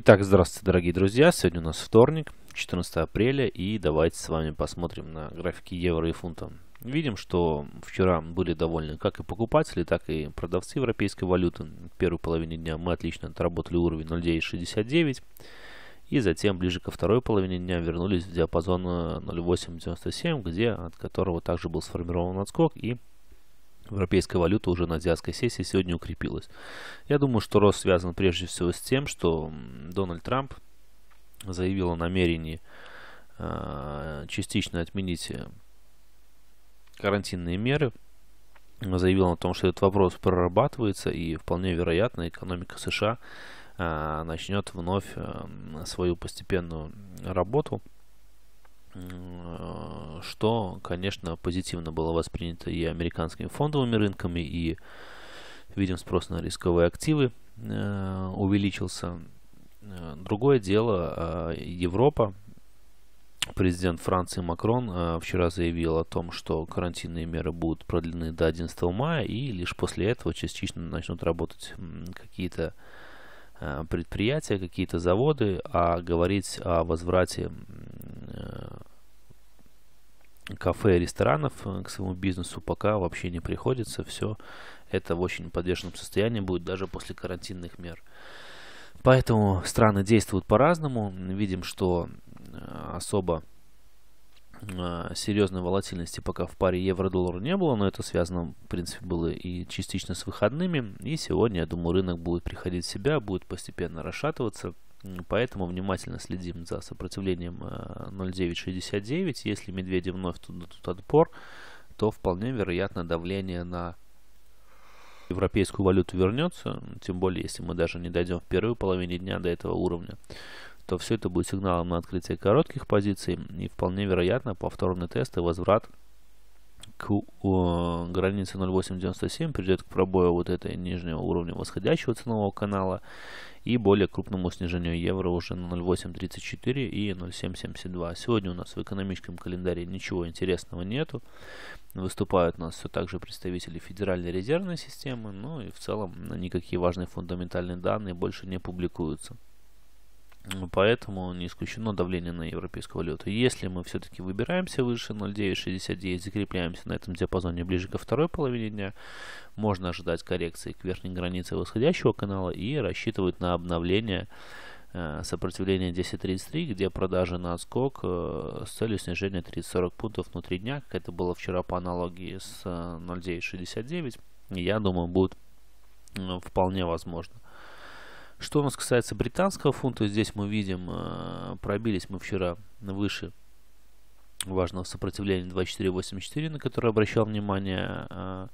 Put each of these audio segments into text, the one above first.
Итак, здравствуйте, дорогие друзья. Сегодня у нас вторник, 14 апреля, и давайте с вами посмотрим на графики евро и фунта. Видим, что вчера были довольны как и покупатели, так и продавцы европейской валюты. В первой половине дня мы отлично отработали уровень 0,69, и затем ближе ко второй половине дня вернулись в диапазон 0,897, где от которого также был сформирован отскок, и Европейская валюта уже на азиатской сессии сегодня укрепилась. Я думаю, что рост связан прежде всего с тем, что Дональд Трамп заявил о намерении э, частично отменить э, карантинные меры. Заявил о том, что этот вопрос прорабатывается и вполне вероятно экономика США э, начнет вновь э, свою постепенную работу. Э, что, конечно, позитивно было воспринято и американскими фондовыми рынками, и, видим, спрос на рисковые активы э, увеличился. Э, другое дело, Европа, президент Франции Макрон вчера заявил о том, что карантинные меры будут продлены до 11 мая, и лишь после этого частично начнут работать какие-то предприятия, какие-то заводы, а говорить о возврате кафе и ресторанов э, к своему бизнесу пока вообще не приходится. Все это в очень подвешенном состоянии будет даже после карантинных мер. Поэтому страны действуют по-разному. Видим, что э, особо э, серьезной волатильности пока в паре евро-доллар не было, но это связано, в принципе, было и частично с выходными. И сегодня, я думаю, рынок будет приходить в себя, будет постепенно расшатываться. Поэтому внимательно следим за сопротивлением 0,969. Э, если медведи вновь тут, тут отпор, то вполне вероятно давление на европейскую валюту вернется. Тем более, если мы даже не дойдем в первую половине дня до этого уровня то все это будет сигналом на открытие коротких позиций и вполне вероятно повторный тест и возврат к о, границе 0.897 придет к пробою вот этой нижнего уровня восходящего ценового канала и более крупному снижению евро уже на 0.834 и 0.772. Сегодня у нас в экономическом календаре ничего интересного нету. Выступают у нас все так же представители Федеральной резервной системы, ну и в целом никакие важные фундаментальные данные больше не публикуются. Ну, поэтому не исключено давление на европейскую валюту. Если мы все-таки выбираемся выше 0,969, закрепляемся на этом диапазоне ближе ко второй половине дня, можно ожидать коррекции к верхней границе восходящего канала и рассчитывать на обновление э, сопротивления 10.33, где продажи на отскок э, с целью снижения 30-40 пунктов внутри дня, как это было вчера по аналогии с 0,969, э, я думаю, будет вполне возможно. Что у нас касается британского фунта, здесь мы видим, э, пробились мы вчера выше важного сопротивления 2.484, на которое обращал внимание э,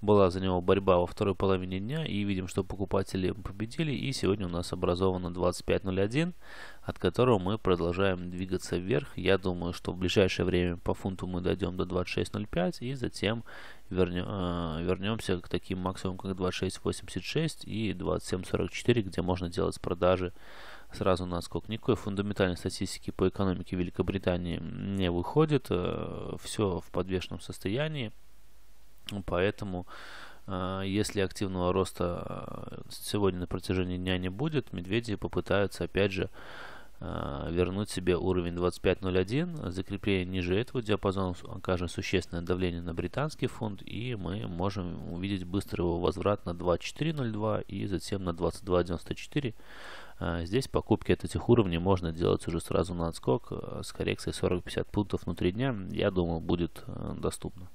была за него борьба во второй половине дня, и видим, что покупатели победили, и сегодня у нас образовано 25.01, от которого мы продолжаем двигаться вверх. Я думаю, что в ближайшее время по фунту мы дойдем до 26.05, и затем э, вернемся к таким максимумам, как 26.86 и 27.44, где можно делать продажи сразу наскок. Никакой фундаментальной статистики по экономике Великобритании не выходит, э, все в подвешенном состоянии. Поэтому, э, если активного роста э, сегодня на протяжении дня не будет, медведи попытаются опять же э, вернуть себе уровень 25.01. Закрепление ниже этого диапазона окажет существенное давление на британский фунт, и мы можем увидеть быстрый его возврат на 24.02 и затем на 22.94. Здесь покупки от этих уровней можно делать уже сразу на отскок с коррекцией 40-50 пунктов внутри дня. Я думаю, будет доступно.